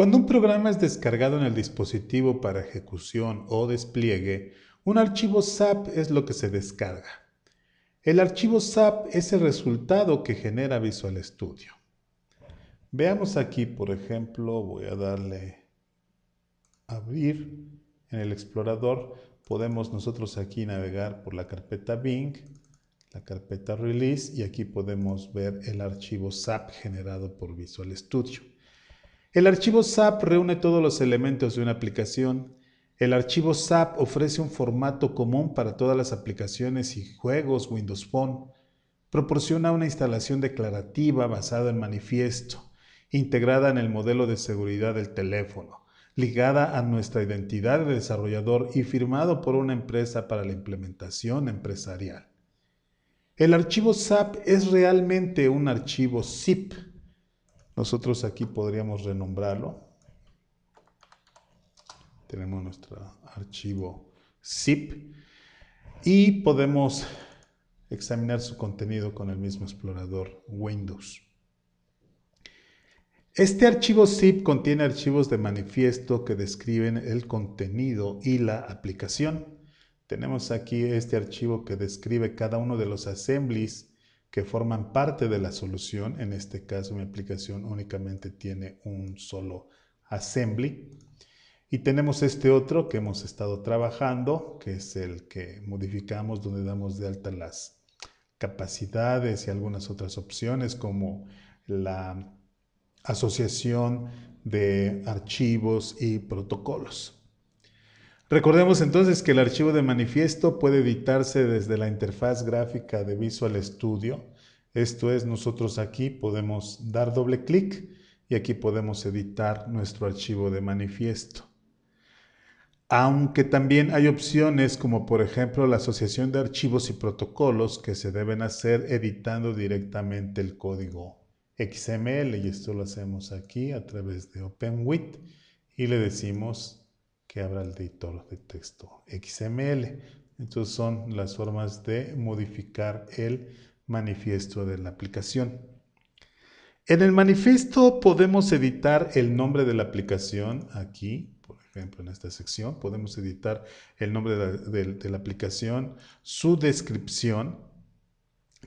Cuando un programa es descargado en el dispositivo para ejecución o despliegue, un archivo SAP es lo que se descarga. El archivo SAP es el resultado que genera Visual Studio. Veamos aquí, por ejemplo, voy a darle abrir en el explorador. Podemos nosotros aquí navegar por la carpeta Bing, la carpeta Release y aquí podemos ver el archivo SAP generado por Visual Studio. El archivo SAP reúne todos los elementos de una aplicación. El archivo SAP ofrece un formato común para todas las aplicaciones y juegos Windows Phone. Proporciona una instalación declarativa basada en manifiesto, integrada en el modelo de seguridad del teléfono, ligada a nuestra identidad de desarrollador y firmado por una empresa para la implementación empresarial. El archivo SAP es realmente un archivo ZIP nosotros aquí podríamos renombrarlo. Tenemos nuestro archivo zip y podemos examinar su contenido con el mismo explorador Windows. Este archivo zip contiene archivos de manifiesto que describen el contenido y la aplicación. Tenemos aquí este archivo que describe cada uno de los assemblies que forman parte de la solución. En este caso, mi aplicación únicamente tiene un solo assembly. Y tenemos este otro que hemos estado trabajando, que es el que modificamos donde damos de alta las capacidades y algunas otras opciones como la asociación de archivos y protocolos. Recordemos entonces que el archivo de manifiesto puede editarse desde la interfaz gráfica de Visual Studio. Esto es, nosotros aquí podemos dar doble clic y aquí podemos editar nuestro archivo de manifiesto. Aunque también hay opciones como por ejemplo la asociación de archivos y protocolos que se deben hacer editando directamente el código XML y esto lo hacemos aquí a través de OpenWit y le decimos que abra el editor de texto XML. Entonces son las formas de modificar el manifiesto de la aplicación. En el manifiesto podemos editar el nombre de la aplicación aquí, por ejemplo, en esta sección. Podemos editar el nombre de la, aplicación, su descripción,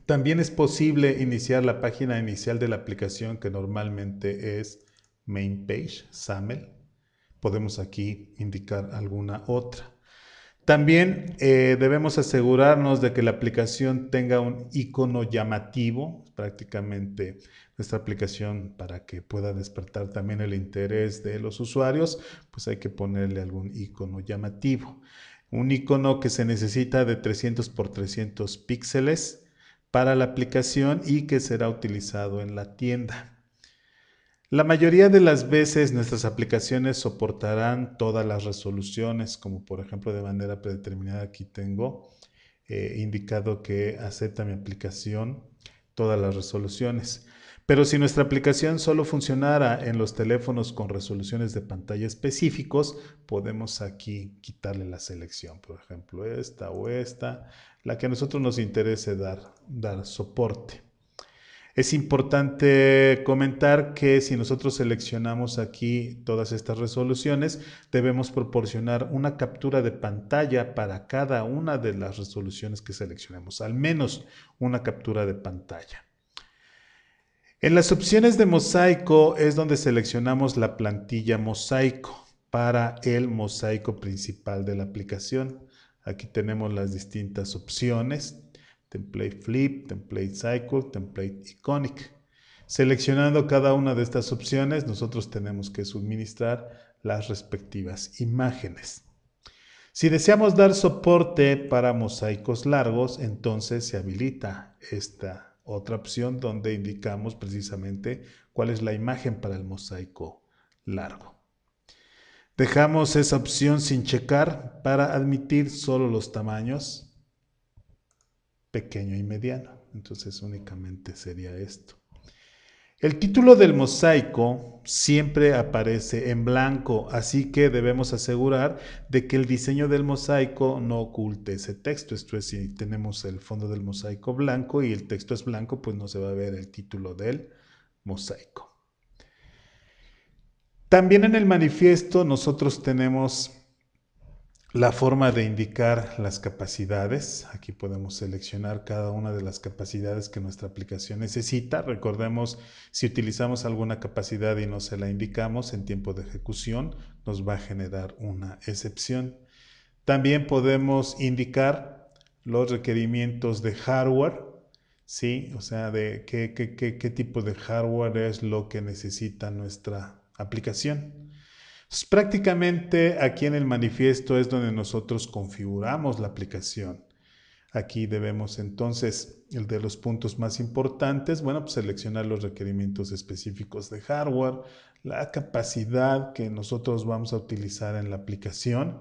también es posible iniciar la página inicial de la aplicación que normalmente es main page, SAML podemos aquí indicar alguna otra. También eh, debemos asegurarnos de que la aplicación tenga un icono llamativo, prácticamente nuestra aplicación para que pueda despertar también el interés de los usuarios, pues hay que ponerle algún icono llamativo. Un icono que se necesita de 300 por 300 píxeles para la aplicación y que será utilizado en la tienda. La mayoría de las veces nuestras aplicaciones soportarán todas las resoluciones, como por ejemplo de manera predeterminada aquí tengo eh, indicado que acepta mi aplicación todas las resoluciones. Pero si nuestra aplicación solo funcionara en los teléfonos con resoluciones de pantalla específicos, podemos aquí quitarle la selección, por ejemplo, esta o esta, la que a nosotros nos interese dar, dar soporte. Es importante comentar que si nosotros seleccionamos aquí todas estas resoluciones, debemos proporcionar una captura de pantalla para cada una de las resoluciones que seleccionemos, al menos una captura de pantalla. En las opciones de mosaico es donde seleccionamos la plantilla mosaico para el mosaico principal de la aplicación. Aquí tenemos las distintas opciones, template flip, template cycle, template iconic. Seleccionando cada una de estas opciones, nosotros tenemos que suministrar las respectivas imágenes. Si deseamos dar soporte para mosaicos largos, entonces se habilita esta otra opción donde indicamos precisamente cuál es la imagen para el mosaico largo. Dejamos esa opción sin checar para admitir solo los tamaños pequeño y mediano. Entonces únicamente sería esto. El título del mosaico siempre aparece en blanco, así que debemos asegurar de que el diseño del mosaico no oculte ese texto. Esto es, si tenemos el fondo del mosaico blanco y el texto es blanco, pues no se va a ver el título del mosaico. También en el manifiesto nosotros tenemos la forma de indicar las capacidades. Aquí podemos seleccionar cada una de las capacidades que nuestra aplicación necesita. Recordemos, si utilizamos alguna capacidad y no se la indicamos en tiempo de ejecución, nos va a generar una excepción. También podemos indicar los requerimientos de hardware, ¿sí? O sea, de qué, qué tipo de hardware es lo que necesita nuestra aplicación. Pues, prácticamente aquí en el manifiesto es donde nosotros configuramos la aplicación. Aquí debemos entonces, el de los puntos más importantes, bueno, pues seleccionar los requerimientos específicos de hardware, la capacidad que nosotros vamos a utilizar en la aplicación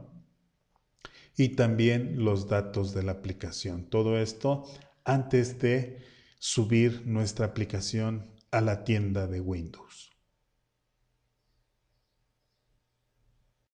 y también los datos de la aplicación. Todo esto antes de subir nuestra aplicación a la tienda de Windows.